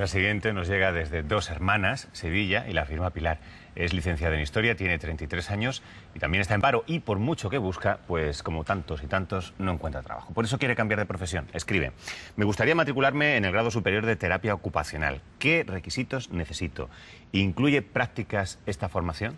La siguiente nos llega desde Dos Hermanas, Sevilla, y la firma Pilar. Es licenciada en Historia, tiene 33 años y también está en paro. Y por mucho que busca, pues como tantos y tantos, no encuentra trabajo. Por eso quiere cambiar de profesión. Escribe, me gustaría matricularme en el grado superior de terapia ocupacional. ¿Qué requisitos necesito? ¿Incluye prácticas esta formación?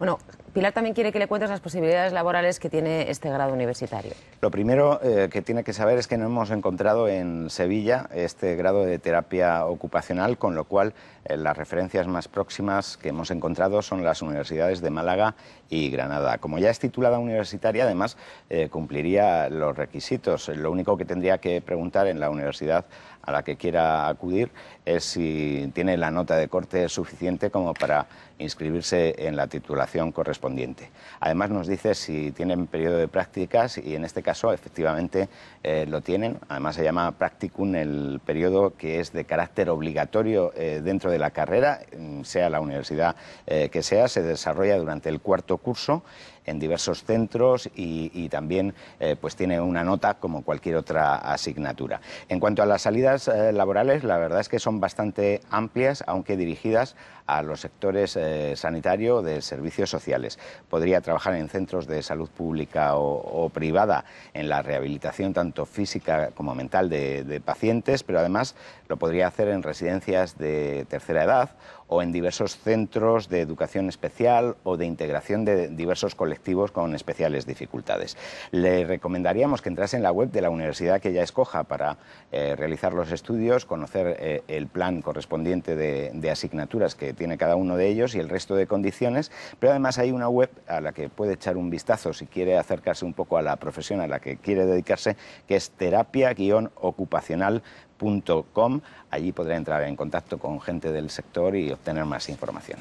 Bueno, Pilar también quiere que le cuentes las posibilidades laborales que tiene este grado universitario. Lo primero eh, que tiene que saber es que no hemos encontrado en Sevilla este grado de terapia ocupacional, con lo cual eh, las referencias más próximas que hemos encontrado son las universidades de Málaga y Granada. Como ya es titulada universitaria, además eh, cumpliría los requisitos. Lo único que tendría que preguntar en la universidad a la que quiera acudir es si tiene la nota de corte suficiente como para inscribirse en la titulación correspondiente. Además nos dice si tienen periodo de prácticas y en este caso efectivamente eh, lo tienen. Además se llama practicum el periodo que es de carácter obligatorio eh, dentro de la carrera, mm, sea la universidad eh, que sea, se desarrolla durante el cuarto curso en diversos centros y, también pues tiene una nota como cualquier otra asignatura. En cuanto a las salidas laborales, la verdad es que son bastante amplias, aunque dirigidas a los sectores sanitario, de servicios sociales, podría trabajar en centros de salud pública o, privada, en la rehabilitación tanto física como mental de, pacientes, pero además lo podría hacer en residencias de tercera edad o en diversos centros de educación especial o de integración de diversos colectivos con especiales dificultades. Le recomendaríamos que entrase en la web de la universidad que ella escoja para eh, realizar los estudios, conocer eh, el plan correspondiente de, de, asignaturas que tiene cada uno de ellos y el resto de condiciones, pero además hay una web a la que puede echar un vistazo si quiere acercarse un poco a la profesión a la que quiere dedicarse, que es terapia-ocupacional.com. Allí podrá entrar en contacto con gente del sector y obtener más información.